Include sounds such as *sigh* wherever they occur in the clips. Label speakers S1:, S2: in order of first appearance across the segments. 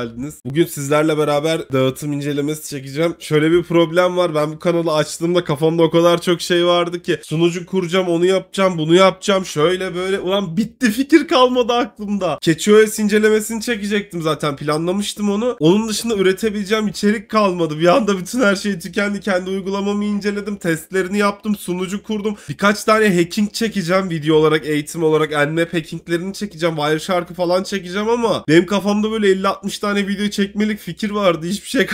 S1: geldiniz. Bugün sizlerle beraber dağıtım incelemesi çekeceğim. Şöyle bir problem var. Ben bu kanalı açtığımda kafamda o kadar çok şey vardı ki sunucu kuracağım, onu yapacağım, bunu yapacağım. Şöyle böyle ulan bitti fikir kalmadı aklımda. keçiOS incelemesini çekecektim zaten. Planlamıştım onu. Onun dışında üretebileceğim içerik kalmadı. Bir anda bütün her şey tükendi. Kendi uygulamamı inceledim, testlerini yaptım, sunucu kurdum. Birkaç tane hacking çekeceğim video olarak, eğitim olarak, nmap hackinglerini çekeceğim, Wireshark'ı falan çekeceğim ama benim kafamda böyle 50 60 tane video çekmelik fikir vardı. Hiçbir şey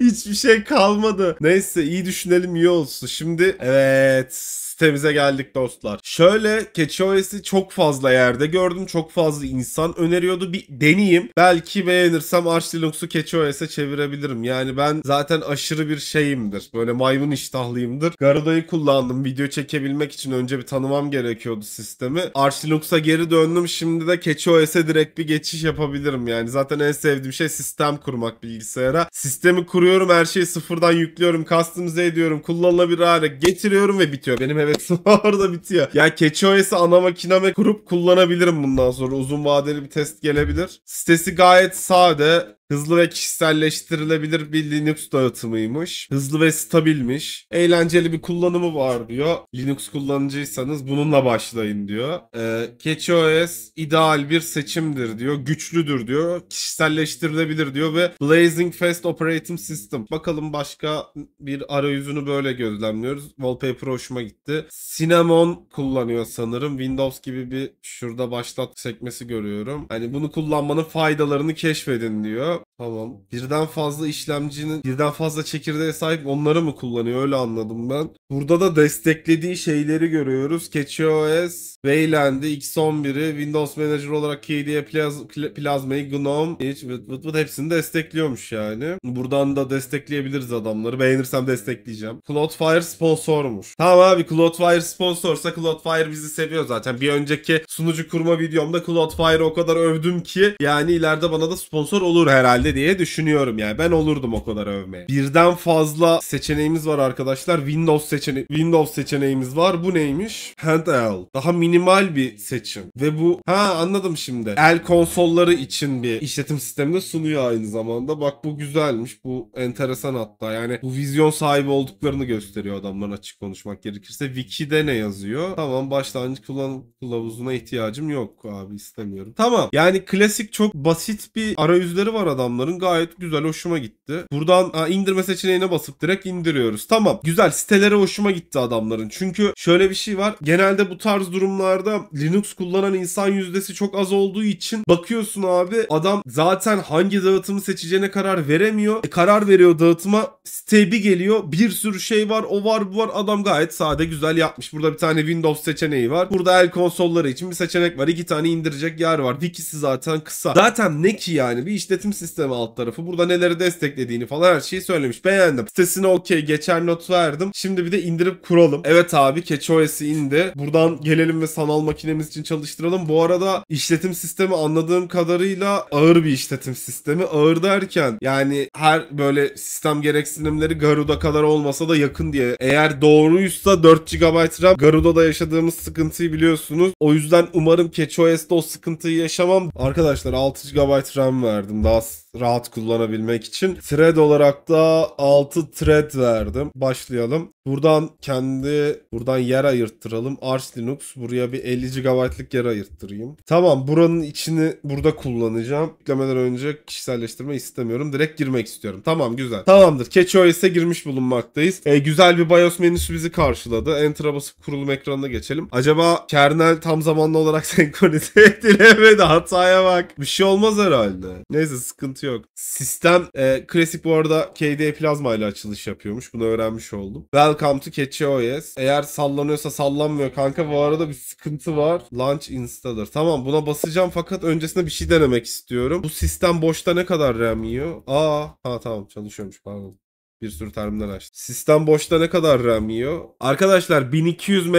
S1: *laughs* hiçbir şey kalmadı. Neyse iyi düşünelim iyi olsun. Şimdi evet sitemize geldik dostlar. Şöyle CatchOS'i çok fazla yerde gördüm. Çok fazla insan öneriyordu. Bir deneyeyim. Belki beğenirsem Arch Linux'u CatchOS'e çevirebilirim. Yani ben zaten aşırı bir şeyimdir. Böyle maymun iştahlıyımdır. Garada'yı kullandım. Video çekebilmek için önce bir tanımam gerekiyordu sistemi. Arch Linux'a geri döndüm. Şimdi de CatchOS'e direkt bir geçiş yapabilirim. Yani zaten en sevdiğim şey sistem kurmak bilgisayara. Sistemi kuruyorum. Her şeyi sıfırdan yüklüyorum. Customize ediyorum. Kullanılabilir hale getiriyorum ve bitiyor. Benim hevesim *laughs* orada bitiyor. Ya keçi CatchOS'ı ana makineme kurup kullanabilirim bundan sonra. Uzun vadeli bir test gelebilir. Sitesi gayet sade. Hızlı ve kişiselleştirilebilir bir Linux dağıtımıymış. Hızlı ve stabilmiş. Eğlenceli bir kullanımı var diyor. Linux kullanıcıysanız bununla başlayın diyor. Ee, KeçOS ideal bir seçimdir diyor. Güçlüdür diyor. Kişiselleştirilebilir diyor ve Blazing Fast Operating System. Bakalım başka bir arayüzünü böyle gözlemliyoruz. Wallpaper hoşuma gitti. Cinnamon kullanıyor sanırım. Windows gibi bir şurada başlat sekmesi görüyorum. Hani bunu kullanmanın faydalarını keşfedin diyor. Tamam. Birden fazla işlemcinin birden fazla çekirdeğe sahip onları mı kullanıyor? Öyle anladım ben. Burada da desteklediği şeyleri görüyoruz. CatchOS Wayland'i, X11'i, Windows Manager olarak KDE Plaz Plasma'yı, GNOME, hiç vıt vıt vıt hepsini destekliyormuş yani. Buradan da destekleyebiliriz adamları. Beğenirsem destekleyeceğim. Cloudflare sponsormuş. Tamam abi Cloudflare sponsorsa Cloudflare bizi seviyor zaten. Bir önceki sunucu kurma videomda Cloudflare'ı o kadar övdüm ki yani ileride bana da sponsor olur herhalde diye düşünüyorum yani. Ben olurdum o kadar övmeye. Birden fazla seçeneğimiz var arkadaşlar. Windows seçeneği Windows seçeneğimiz var. Bu neymiş? Handheld. Daha mini minimal bir hmm. seçim. Ve bu ha anladım şimdi. El konsolları için bir işletim sistemi de sunuyor aynı zamanda. Bak bu güzelmiş. Bu enteresan hatta. Yani bu vizyon sahibi olduklarını gösteriyor adamların açık konuşmak gerekirse. Wiki'de ne yazıyor? Tamam başlangıç kullanım kılavuzuna ihtiyacım yok abi istemiyorum. Tamam. Yani klasik çok basit bir arayüzleri var adamların. Gayet güzel hoşuma gitti. Buradan ha, indirme seçeneğine basıp direkt indiriyoruz. Tamam. Güzel sitelere hoşuma gitti adamların. Çünkü şöyle bir şey var. Genelde bu tarz durumlar firmalarda Linux kullanan insan yüzdesi çok az olduğu için bakıyorsun abi adam zaten hangi dağıtımı seçeceğine karar veremiyor. E, karar veriyor dağıtıma stebi geliyor. Bir sürü şey var o var bu var adam gayet sade güzel yapmış. Burada bir tane Windows seçeneği var. Burada el konsolları için bir seçenek var. iki tane indirecek yer var. İkisi zaten kısa. Zaten ne ki yani bir işletim sistemi alt tarafı. Burada neleri desteklediğini falan her şeyi söylemiş. Beğendim. Sitesine okey geçer not verdim. Şimdi bir de indirip kuralım. Evet abi CatchOS'i indi. Buradan gelelim ve tane sanal makinemiz için çalıştıralım. Bu arada işletim sistemi anladığım kadarıyla ağır bir işletim sistemi. Ağır derken yani her böyle sistem gereksinimleri Garuda kadar olmasa da yakın diye. Eğer doğruysa 4 GB RAM Garuda'da yaşadığımız sıkıntıyı biliyorsunuz. O yüzden umarım CatchOS'ta o sıkıntıyı yaşamam. Arkadaşlar 6 GB RAM verdim. Daha rahat kullanabilmek için. Thread olarak da 6 thread verdim. Başlayalım. Buradan kendi buradan yer ayırttıralım. Arch Linux buraya bir 50 GB'lık yer ayırttırayım. Tamam buranın içini burada kullanacağım. Yüklemeden önce kişiselleştirme istemiyorum. Direkt girmek istiyorum. Tamam güzel. Tamamdır. CatchOS'e girmiş bulunmaktayız. E, güzel bir BIOS menüsü bizi karşıladı. Enter'a basıp kurulum ekranına geçelim. Acaba kernel tam zamanlı olarak *laughs* senkronize edilemedi. Hataya bak. Bir şey olmaz herhalde. Neyse sıkıntı yok. Sistem e, klasik bu arada KDE Plasma ile açılış yapıyormuş. Bunu öğrenmiş oldum. Welcome to CatchOS. Eğer sallanıyorsa sallanmıyor kanka. Bu arada bir sıkıntı var. Launch Installer. Tamam buna basacağım fakat öncesinde bir şey denemek istiyorum. Bu sistem boşta ne kadar RAM yiyor? Aa ha tamam çalışıyormuş pardon. Bir sürü terminal açtı. Sistem boşta ne kadar RAM yiyor? Arkadaşlar 1200 MB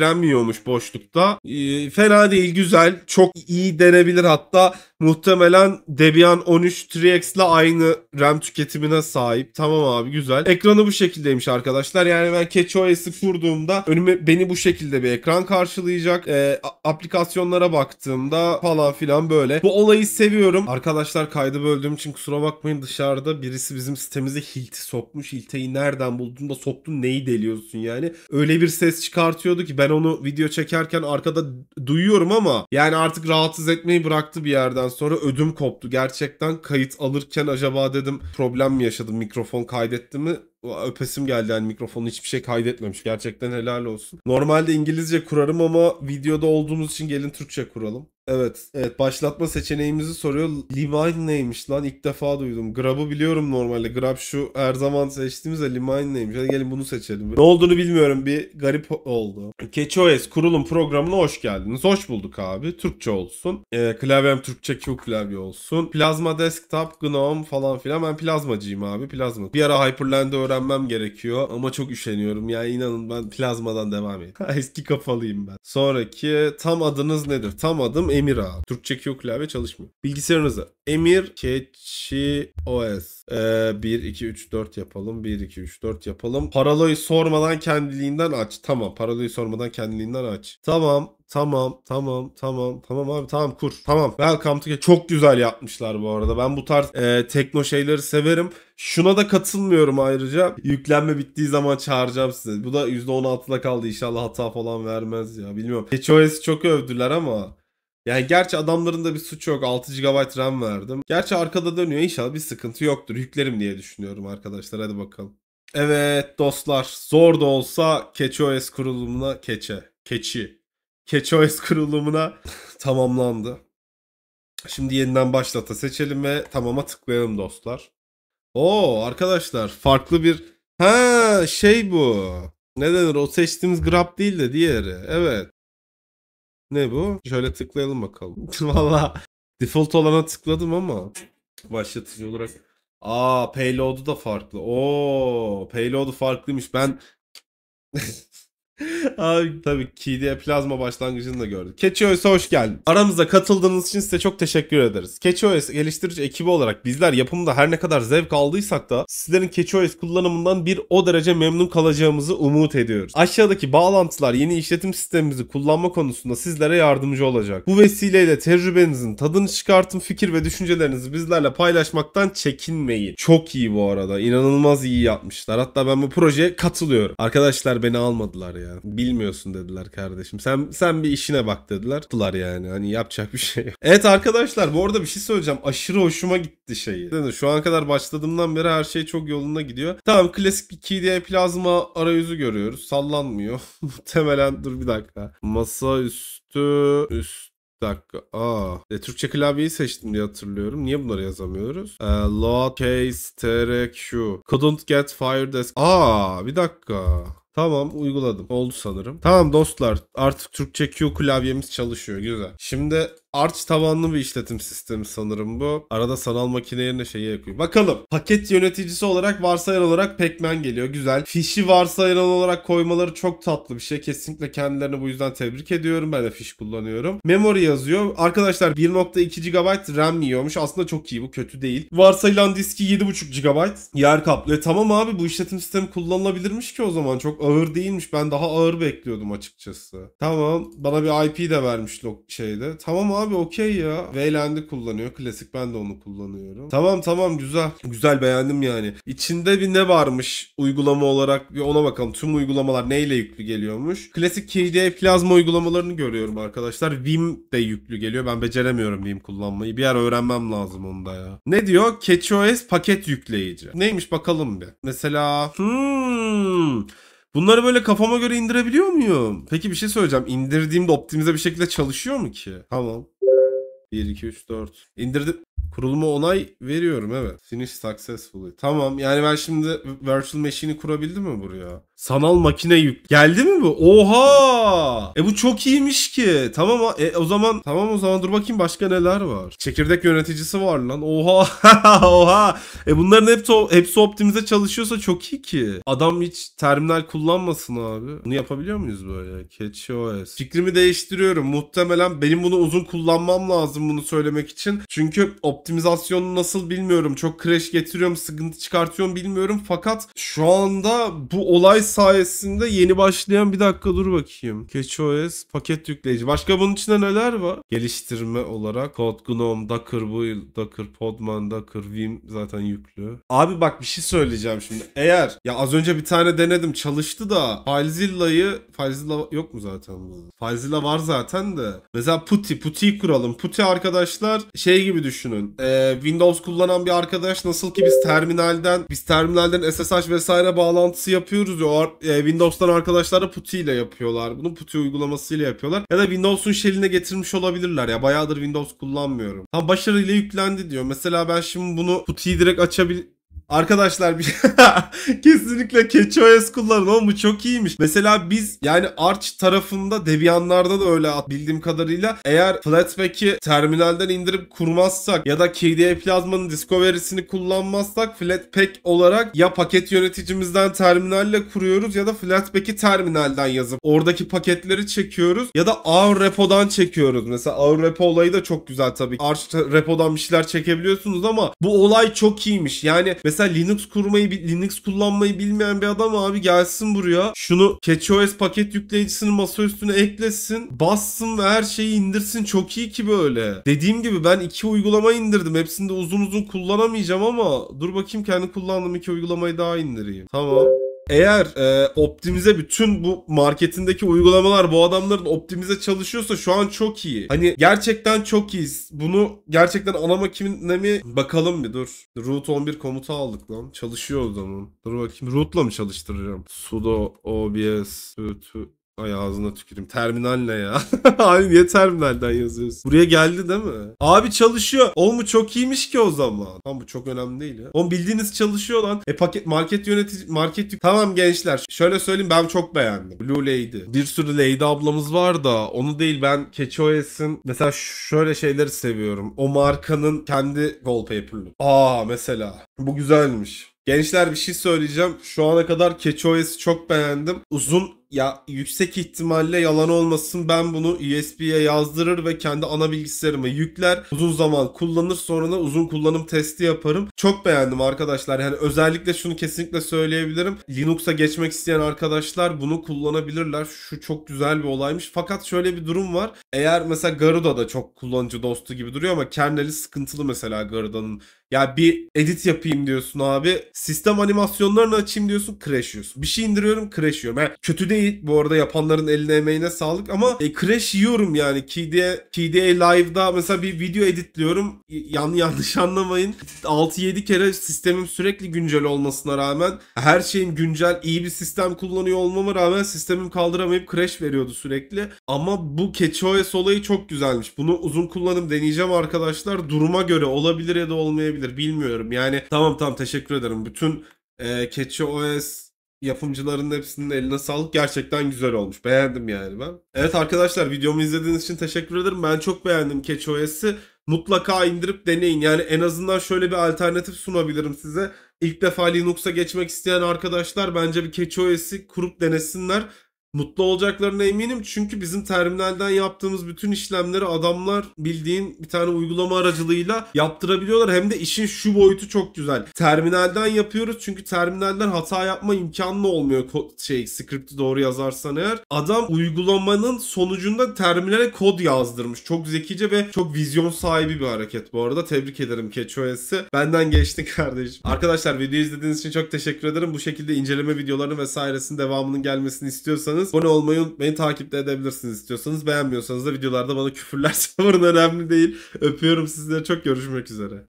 S1: RAM yiyormuş boşlukta. E, fena değil güzel. Çok iyi denebilir hatta. Muhtemelen Debian 13 3x ile aynı RAM tüketimine sahip. Tamam abi güzel. Ekranı bu şekildeymiş arkadaşlar. Yani ben CatchOS'i kurduğumda önüme beni bu şekilde bir ekran karşılayacak. E, aplikasyonlara baktığımda falan filan böyle. Bu olayı seviyorum. Arkadaşlar kaydı böldüğüm için kusura bakmayın dışarıda birisi bizim sitemize hilti sokmuş. ilteyi nereden buldun da soktun neyi deliyorsun yani. Öyle bir ses çıkartıyordu ki ben onu video çekerken arkada duyuyorum ama yani artık rahatsız etmeyi bıraktı bir yerden sonra ödüm koptu. Gerçekten kayıt alırken acaba dedim problem mi yaşadım mikrofon kaydetti mi? öpesim geldi yani mikrofonun hiçbir şey kaydetmemiş. Gerçekten helal olsun. Normalde İngilizce kurarım ama videoda olduğumuz için gelin Türkçe kuralım. Evet, evet başlatma seçeneğimizi soruyor. Levine neymiş lan? ilk defa duydum. Grab'ı biliyorum normalde. Grab şu her zaman seçtiğimiz de Levine neymiş. Hadi gelin bunu seçelim. Ne olduğunu bilmiyorum. Bir garip oldu. KeçOS kurulum programına hoş geldiniz. Hoş bulduk abi. Türkçe olsun. E, klavyem Türkçe Q klavye olsun. Plazma Desktop, GNOME falan filan. Ben plazmacıyım abi. Plazma. Bir ara Hyperland'ı öğrenmem gerekiyor ama çok üşeniyorum. Yani inanın ben plazmadan devam edeyim. *laughs* Eski kafalıyım ben. Sonraki tam adınız nedir? Tam adım Emir A. Türkçe Q klavye çalışmıyor. Bilgisayarınıza Emir Keçi OS. Ee, 1, 2, 3, 4 yapalım. 1, 2, 3, 4 yapalım. Paraloyu sormadan kendiliğinden aç. Tamam. Paraloyu sormadan kendiliğinden aç. Tamam. Tamam, tamam, tamam, tamam abi tamam kur. Tamam. Welcome to çok güzel yapmışlar bu arada. Ben bu tarz e, tekno şeyleri severim. Şuna da katılmıyorum ayrıca. Yüklenme bittiği zaman çağıracağım size. Bu da %16'da kaldı. İnşallah hata falan vermez ya. Bilmiyorum. HOS'i çok övdüler ama yani gerçi adamların da bir suçu yok. 6 GB RAM verdim. Gerçi arkada dönüyor. İnşallah bir sıkıntı yoktur. Yüklerim diye düşünüyorum arkadaşlar. Hadi bakalım. Evet dostlar. Zor da olsa KeçOS kurulumuna keçe. Keçi. KeçOS kurulumuna *laughs* tamamlandı. Şimdi yeniden başlata seçelim ve tamama tıklayalım dostlar. Oo arkadaşlar farklı bir... Ha şey bu. Ne denir o seçtiğimiz grab değil de diğeri. Evet. Ne bu? Şöyle tıklayalım bakalım. *laughs* Valla default olana tıkladım ama başlatıcı olarak. Aa payload'u da farklı. Oo payload'u farklıymış. Ben *laughs* Abi tabii KDE plazma başlangıcını da gördük. CatchOS'a hoş geldin. Aramıza katıldığınız için size çok teşekkür ederiz. CatchOS geliştirici ekibi olarak bizler yapımda her ne kadar zevk aldıysak da sizlerin CatchOS kullanımından bir o derece memnun kalacağımızı umut ediyoruz. Aşağıdaki bağlantılar yeni işletim sistemimizi kullanma konusunda sizlere yardımcı olacak. Bu vesileyle tecrübenizin tadını çıkartın, fikir ve düşüncelerinizi bizlerle paylaşmaktan çekinmeyin. Çok iyi bu arada. İnanılmaz iyi yapmışlar. Hatta ben bu projeye katılıyorum. Arkadaşlar beni almadılar ya yani. Bilmiyorsun dediler kardeşim. Sen sen bir işine bak dediler. Tular yani. Hani yapacak bir şey. evet arkadaşlar bu arada bir şey söyleyeceğim. Aşırı hoşuma gitti şeyi. Yani şu an kadar başladığımdan beri her şey çok yolunda gidiyor. Tamam klasik bir KDE plazma arayüzü görüyoruz. Sallanmıyor. *laughs* Muhtemelen dur bir dakika. Masa üstü üst dakika. Aa. E, Türkçe klavyeyi seçtim diye hatırlıyorum. Niye bunları yazamıyoruz? E, lowercase trq. Couldn't get fired as... Aa bir dakika. Tamam uyguladım. Oldu sanırım. Tamam dostlar artık Türkçe Q klavyemiz çalışıyor. Güzel. Şimdi Arch tabanlı bir işletim sistemi sanırım bu. Arada sanal makine yerine şeyi yakıyor. Bakalım. Paket yöneticisi olarak varsayan olarak Pac-Man geliyor. Güzel. Fişi varsayan olarak koymaları çok tatlı bir şey. Kesinlikle kendilerini bu yüzden tebrik ediyorum. Ben de fiş kullanıyorum. Memory yazıyor. Arkadaşlar 1.2 GB RAM yiyormuş. Aslında çok iyi bu. Kötü değil. Varsayılan diski 7.5 GB. Yer kaplıyor. Tamam abi bu işletim sistemi kullanılabilirmiş ki o zaman. Çok ağır değilmiş. Ben daha ağır bekliyordum açıkçası. Tamam. Bana bir IP de vermiş şeyde. Tamam abi abi okey ya. Wayland'i kullanıyor. Klasik ben de onu kullanıyorum. Tamam tamam güzel. Güzel beğendim yani. İçinde bir ne varmış uygulama olarak bir ona bakalım. Tüm uygulamalar neyle yüklü geliyormuş. Klasik KDE plazma uygulamalarını görüyorum arkadaşlar. Vim de yüklü geliyor. Ben beceremiyorum Vim kullanmayı. Bir yer öğrenmem lazım onda ya. Ne diyor? CatchOS paket yükleyici. Neymiş bakalım bir. Mesela hmm, Bunları böyle kafama göre indirebiliyor muyum? Peki bir şey söyleyeceğim. İndirdiğimde optimize bir şekilde çalışıyor mu ki? Tamam. 1, 2, 3, 4. İndirdim. Kuruluma onay veriyorum evet. Finish successfully. Tamam yani ben şimdi virtual machine'i kurabildim mi buraya? Sanal makine yük. Geldi mi bu? Oha! E bu çok iyiymiş ki. Tamam e, o zaman tamam o zaman dur bakayım başka neler var. Çekirdek yöneticisi var lan. Oha! *laughs* Oha! E bunların hepsi hepsi optimize çalışıyorsa çok iyi ki. Adam hiç terminal kullanmasın abi. Bunu yapabiliyor muyuz böyle? CatchOS. Fikrimi değiştiriyorum. Muhtemelen benim bunu uzun kullanmam lazım bunu söylemek için. Çünkü o optimizasyonu nasıl bilmiyorum. Çok crash getiriyorum, sıkıntı çıkartıyorum bilmiyorum. Fakat şu anda bu olay sayesinde yeni başlayan bir dakika dur bakayım. CatchOS paket yükleyici. Başka bunun içinde neler var? Geliştirme olarak Code Gnome, Docker, Build, Docker, Podman, Docker, Vim zaten yüklü. Abi bak bir şey söyleyeceğim şimdi. Eğer ya az önce bir tane denedim çalıştı da FileZilla'yı FileZilla yok mu zaten bu? FileZilla var zaten de. Mesela Putty, Putty'yi kuralım. Putty arkadaşlar şey gibi düşünün düşünün. Ee, Windows kullanan bir arkadaş nasıl ki biz terminalden biz terminalden SSH vesaire bağlantısı yapıyoruz ya e, Windows'tan arkadaşlar da PuTTY ile yapıyorlar. Bunu PuTTY uygulamasıyla yapıyorlar. Ya da Windows'un shell'ine getirmiş olabilirler ya. Bayağıdır Windows kullanmıyorum. Tam başarıyla yüklendi diyor. Mesela ben şimdi bunu PuTTY'yi direkt açabilir Arkadaşlar bir *laughs* kesinlikle CatchOS kullanın oğlum bu çok iyiymiş. Mesela biz yani Arch tarafında Debian'larda da öyle bildiğim kadarıyla eğer Flatpak'i terminalden indirip kurmazsak ya da KDE Plasma'nın Discovery'sini kullanmazsak Flatpak olarak ya paket yöneticimizden terminalle kuruyoruz ya da Flatpak'i terminalden yazıp oradaki paketleri çekiyoruz ya da Our Repo'dan çekiyoruz. Mesela Our Repo olayı da çok güzel tabii. Arch Repo'dan bir şeyler çekebiliyorsunuz ama bu olay çok iyiymiş. Yani mesela Mesela Linux kurmayı, Linux kullanmayı bilmeyen bir adam abi gelsin buraya. Şunu CatchOS paket yükleyicisini masa üstüne eklesin. Bassın ve her şeyi indirsin. Çok iyi ki böyle. Dediğim gibi ben iki uygulama indirdim. Hepsini de uzun uzun kullanamayacağım ama dur bakayım kendi kullandığım iki uygulamayı daha indireyim. Tamam eğer e, optimize bütün bu marketindeki uygulamalar bu adamların optimize çalışıyorsa şu an çok iyi. Hani gerçekten çok iyiyiz. Bunu gerçekten ana makinine mi bakalım bir dur. Root 11 komutu aldık lan. Çalışıyor o zaman. Dur bakayım root'la mı çalıştıracağım? sudo obs Ay ağzına tüküreyim. Terminal ne ya? Abi *laughs* niye terminalden yazıyorsun? Buraya geldi değil mi? Abi çalışıyor. Oğlum bu çok iyiymiş ki o zaman. Tam bu çok önemli değil ya. Oğlum bildiğiniz çalışıyor lan. E paket market yönetici market Tamam gençler. Şöyle söyleyeyim ben çok beğendim. Blue Lady. Bir sürü Lady ablamız var da onu değil ben KeçOS'in mesela şöyle şeyleri seviyorum. O markanın kendi wallpaper'lı. Aa mesela. Bu güzelmiş. Gençler bir şey söyleyeceğim. Şu ana kadar KeçOS'i çok beğendim. Uzun ya yüksek ihtimalle yalan olmasın ben bunu USB'ye yazdırır ve kendi ana bilgisayarıma yükler. Uzun zaman kullanır sonra da uzun kullanım testi yaparım. Çok beğendim arkadaşlar. Yani özellikle şunu kesinlikle söyleyebilirim. Linux'a geçmek isteyen arkadaşlar bunu kullanabilirler. Şu çok güzel bir olaymış. Fakat şöyle bir durum var. Eğer mesela Garuda da çok kullanıcı dostu gibi duruyor ama kerneli sıkıntılı mesela Garuda'nın. Ya bir edit yapayım diyorsun abi. Sistem animasyonlarını açayım diyorsun. Crash Bir şey indiriyorum crash Yani kötü değil bu arada yapanların eline emeğine sağlık ama e, crash yiyorum yani. KDA, KDA Live'da mesela bir video editliyorum. Yan, *laughs* yanlış anlamayın. 6-7 kere sistemim sürekli güncel olmasına rağmen her şeyim güncel iyi bir sistem kullanıyor olmama rağmen sistemim kaldıramayıp crash veriyordu sürekli. Ama bu CatchOS olayı çok güzelmiş. Bunu uzun kullanım deneyeceğim arkadaşlar. Duruma göre olabilir ya da olmayabilir bilmiyorum. Yani tamam tamam teşekkür ederim. Bütün e, CatchOS yapımcıların hepsinin eline sağlık. Gerçekten güzel olmuş. Beğendim yani ben. Evet arkadaşlar videomu izlediğiniz için teşekkür ederim. Ben çok beğendim CatchOS'i. Mutlaka indirip deneyin. Yani en azından şöyle bir alternatif sunabilirim size. İlk defa Linux'a geçmek isteyen arkadaşlar bence bir CatchOS'i kurup denesinler mutlu olacaklarına eminim. Çünkü bizim terminalden yaptığımız bütün işlemleri adamlar bildiğin bir tane uygulama aracılığıyla yaptırabiliyorlar. Hem de işin şu boyutu çok güzel. Terminalden yapıyoruz çünkü terminalden hata yapma imkanı olmuyor şey script'i doğru yazarsan eğer. Adam uygulamanın sonucunda terminale kod yazdırmış. Çok zekice ve çok vizyon sahibi bir hareket bu arada. Tebrik ederim CatchOS'i. Benden geçti *laughs* kardeşim. Arkadaşlar videoyu izlediğiniz için çok teşekkür ederim. Bu şekilde inceleme videolarının vesairesinin devamının gelmesini istiyorsanız istiyorsanız abone olmayı unutmayın. Takipte edebilirsiniz istiyorsanız. Beğenmiyorsanız da videolarda bana küfürler *laughs* savurun önemli değil. Öpüyorum sizleri. Çok görüşmek üzere.